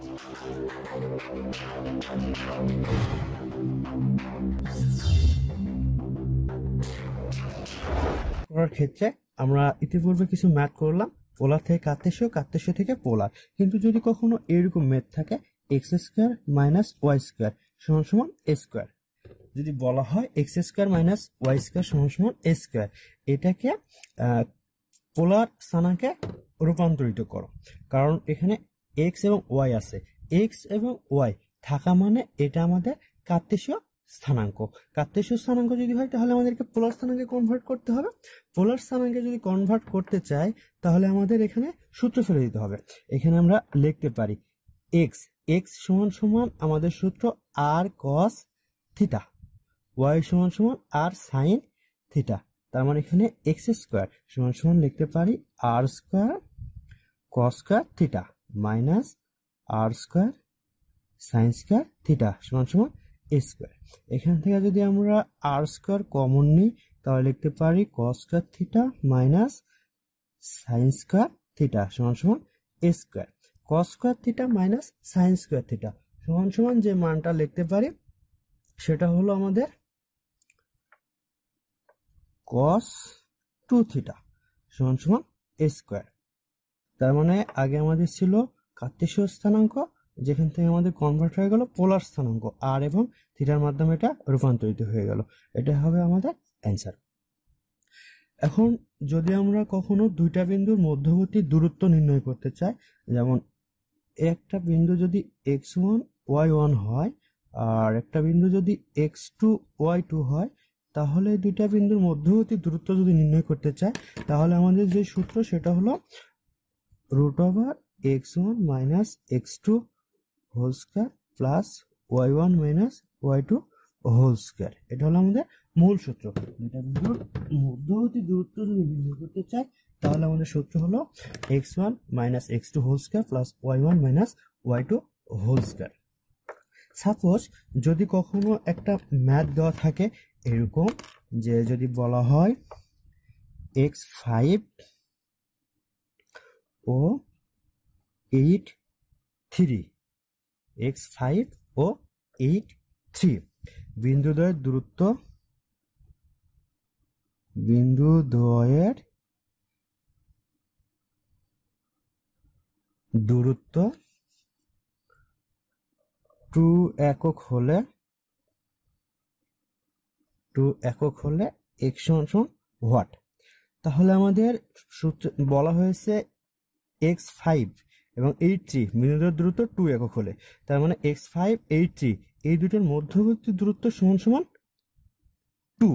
করার ক্ষেত্রে আমরা ইতিপূর্বে কিছু ম্যাথ করলাম পোলার থেকে কাত্তেশীয় কাত্তেশীয় থেকে পোলার কিন্তু যদি কখনো এরকম ম্যাথ থাকে x square minus y square সমান সমান স্কোয়ার যদি বলা হয় x square minus y square সমান সমান স্কোয়ার এটাকে পোলার সানাকে রূপান্তরিত করো কারণ এখানে এক্স এবং ওয়াই আছে এক্স এবং ওয়াই থাকা মানে এটা আমাদের কার্তেশীয় স্থানাঙ্ক কার্তেশীয় স্থানাঙ্ক যদি হয় তাহলে আমাদেরকে পোলার স্থানাঙ্কে কনভার্ট করতে হবে পোলার স্থানাঙ্কে যদি কনভার্ট করতে চাই তাহলে আমাদের এখানে সূত্র ফেলে দিতে হবে এখানে আমরা লিখতে পারি এক্স এক্স সমান সমান আমাদের সূত্র আর কস থিটা ওয়াই সমান সমান আর সাইন থিটা তার মানে এখানে এক্স স্কোয়ার সমান সমান লিখতে পারি r square cos square theta minus r square sine square theta সমান সমান এ স্কোয়ার এখান থেকে যদি আমরা আর স্কোয়ার কমন নিই তাহলে লিখতে পারি ক square theta minus sine square theta সমান সমান এ স্কোয়ার ক square theta minus sine square theta সমান সমান যে মানটা লিখতে পারি সেটা হলো আমাদের কস টু থিটা সমান সমান এ স্কোয়ার তার মানে আগে আমাদের ছিল কার্তেশীয় স্থানাঙ্ক যেখান থেকে আমাদের কনভার্ট হয়ে গেল পোলার স্থানাঙ্ক আর এবং থিটার মাধ্যমে এটা রূপান্তরিত হয়ে গেল এটা হবে আমাদের অ্যান্সার এখন যদি আমরা কখনো দুইটা বিন্দুর মধ্যবর্তী দূরত্ব নির্ণয় করতে চাই যেমন একটা বিন্দু যদি এক্স ওয়ান ওয়াই ওয়ান হয় আর একটা বিন্দু যদি এক্স টু ওয়াই টু হয় তাহলে দুইটা বিন্দুর মধ্যবর্তী দূরত্ব যদি নির্ণয় করতে চাই তাহলে আমাদের যে সূত্র সেটা হলো root over x1 minus x2 whole square plus y1 minus y2 whole square এটা হলো আমাদের মূল সূত্র এটা মধ্য হতে দূরত্ব যদি নির্ণয় করতে চাই তাহলে আমাদের সূত্র হলো x one minus x two whole square plus y one minus y two whole square suppose যদি কখনো একটা ম্যাথ দেওয়া থাকে এরকম যে যদি বলা হয় এক্স ফাইভ ও এইট থ্রি এক্স ফাইভ ও এইট থ্রি বিন্দুদ্বয়ের দূরত্ব বিন্দুদ্বয়ের দূরত্ব টু একক হলে টু একক হলে এক্স সমান হোয়াট তাহলে আমাদের সূত্র বলা হয়েছে এক্স ফাইভ এবং এইট থ্রি বিন্দুদের দূরত্ব টু একক হলে তার মানে এক্স ফাইভ এইট থ্রি এই দুটোর মধ্যবর্তী দূরত্ব সমান সমান টু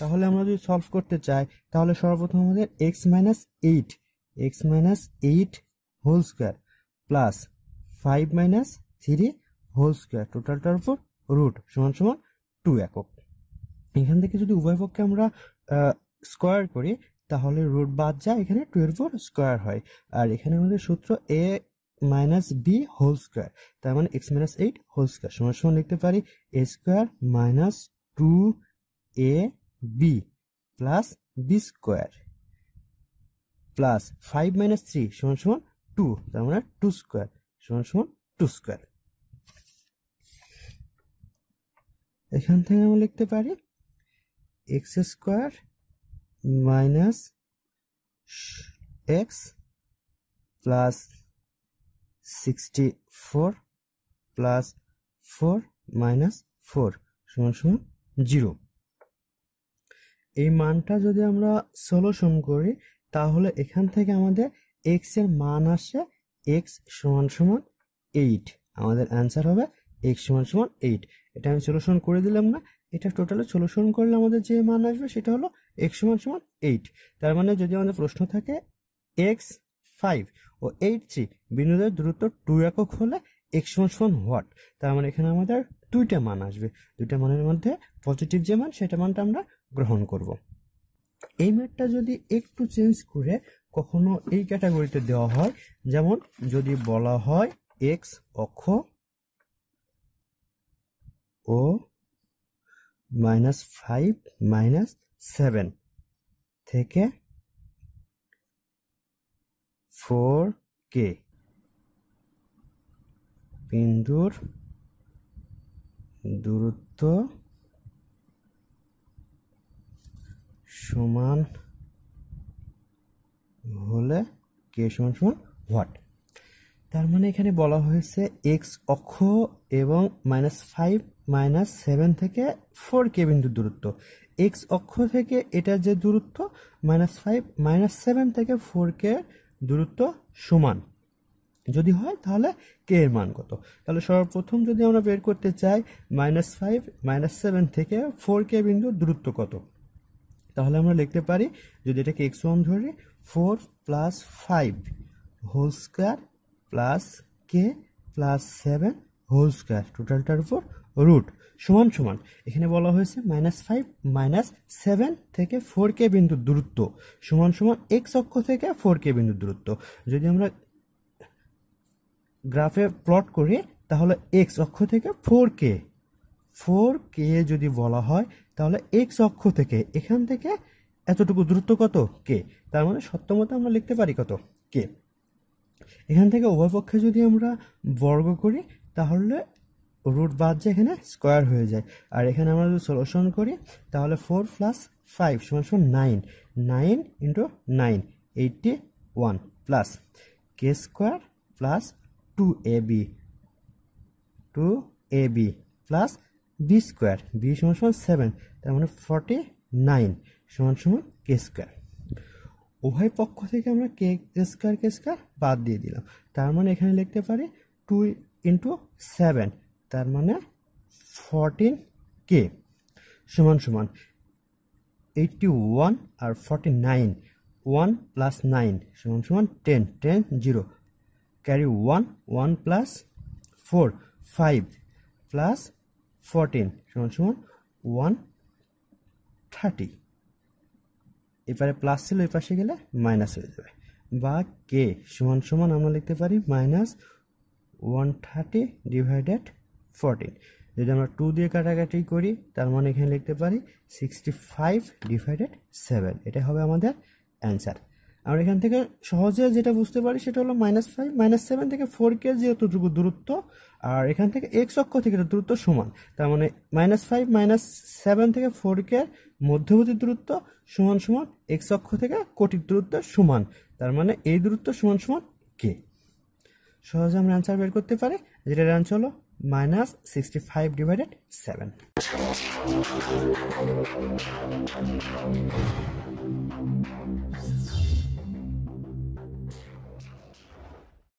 তাহলে আমরা যদি সলভ করতে চাই তাহলে সর্বপ্রথম আমাদের x minus eight x minus eight whole square plus five minus three whole square টোটালটার উপর রুট সমান সমান টু একক এখান থেকে যদি উভয় পক্ষে আমরা স্কোয়ার করি তাহলে রুট বাদ যায় এখানে ফোর স্কোয়ার হয় আর এখানে আমাদের সূত্র a minus b whole square তার মানে x minus eight whole square সময় সময় লিখতে পারি a square minus two a b plus b square plus five minus three সমান সমান টু তার মানে টু স্কোয়ার সমান সমান টু স্কোয়ার এখান থেকে আমরা লিখতে পারি x square minus x plus sixty four plus four minus four সমান সমান জিরো এই মানটা যদি আমরা সলিউশন করি তাহলে এখান থেকে আমাদের এক্স এর মান আসে এক্স সমান সমান এইট আমাদের অ্যান্সার হবে এক্স সমান সমান এইট এটা আমি সলিউশন করে দিলাম না এটা টোটালে সলিউশন করলে আমাদের যে মান আসবে সেটা হলো এক্স সমান সমান এইট তার মানে যদি আমাদের প্রশ্ন থাকে এক্স ফাইভ ও এইট থ্রি বিন্দুদের দূরত্ব টু একক হলে এক্স সমান সমান হোয়াট তার মানে এখানে আমাদের দুইটা মান আসবে দুইটা মানের মধ্যে পজিটিভ যে মান সেটা মানটা আমরা গ্রহণ করব এই ম্যাটটা যদি একটু চেঞ্জ করে কখনো এই ক্যাটাগরিতে দেওয়া হয় যেমন যদি বলা হয় এক্স অক্ষ ও মাইনাস ফাইভ মাইনাস সেভেন থেকে ফোর কে বিন্দুর দূরত্ব সমান হলে কে সমান সমান হোয়াট তার মানে এখানে বলা হয়েছে এক্স অক্ষ এবং মাইনাস ফাইভ মাইনাস সেভেন থেকে ফোর কে বিন্দুর দূরত্ব এক্স অক্ষ থেকে এটা যে দূরত্ব মাইনাস ফাইভ মাইনাস সেভেন থেকে ফোর কে দূরত্ব সমান যদি হয় তাহলে কে এর মান কত তাহলে সর্বপ্রথম যদি আমরা বের করতে চাই মাইনাস ফাইভ মাইনাস সেভেন থেকে ফোর কে বিন্দুর দূরত্ব কত তাহলে আমরা লিখতে পারি যদি এটাকে এক্স ওয়ান ধরি four plus five whole square plus k plus seven whole square টোটালটার উপর রুট সমান সমান এখানে বলা হয়েছে মাইনাস ফাইভ মাইনাস সেভেন থেকে ফোর কে বিন্দুর দূরত্ব সমান সমান এক্স অক্ষ থেকে ফোর কে বিন্দুর দূরত্ব যদি আমরা গ্রাফে প্লট করি তাহলে এক্স অক্ষ থেকে ফোর কে ফোর কে যদি বলা হয় তাহলে এক্স অক্ষ থেকে এখান থেকে এতটুকু দূরত্ব কত কে তার মানে সত্যমতো আমরা লিখতে পারি কত কে এখান থেকে উভয় পক্ষে যদি আমরা বর্গ করি তাহলে রুট বাদ যে এখানে স্কোয়ার হয়ে যায় আর এখানে আমরা যদি সলিউশন করি তাহলে ফোর প্লাস ফাইভ সমান সমান nine nine into nine eighty one plus k square plus two a b two a b plus b square b সমান সমান সেভেন তার মানে ফর্টি নাইন সমান সমান কে স্কোয়ার উভয় পক্ষ থেকে আমরা কে স্কোয়ার কে স্কোয়ার বাদ দিয়ে দিলাম তার মানে এখানে লিখতে পারি টু ইন্টু সেভেন তার মানে ফর্টিন কে সমান সমান এইটটি ওয়ান আর forty nine one plus nine সমান সমান ten ten zero carry one one plus four five plus fourteen সমান সমান ওয়ান থার্টি এপারে প্লাস ছিল এ পাশে গেলে মাইনাস হয়ে যাবে বা কে সমান সমান আমরা লিখতে পারি minus one thirty divided fourteen যদি আমরা টু দিয়ে কাটাকাটি করি তার মানে এখানে লিখতে পারি সিক্সটি ফাইভ ডিভাইডেড সেভেন এটা হবে আমাদের অ্যান্সার আমরা এখান থেকে সহজে যেটা বুঝতে পারি সেটা হলো মাইনাস ফাইভ মাইনাস সেভেন থেকে ফোর কে যেহেতুটুকু দূরত্ব আর এখান থেকে এক্স অক্ষ থেকে দূরত্ব সমান তার মানে মাইনাস ফাইভ মাইনাস সেভেন থেকে ফোর কে মধ্যবর্তী দূরত্ব সমান সমান এক্স অক্ষ থেকে কোটির দূরত্ব সমান তার মানে এই দূরত্ব সমান সমান কে সহজে আমরা অ্যান্সার বের করতে পারি যেটার অ্যান্সার হলো minus sixty five divided seven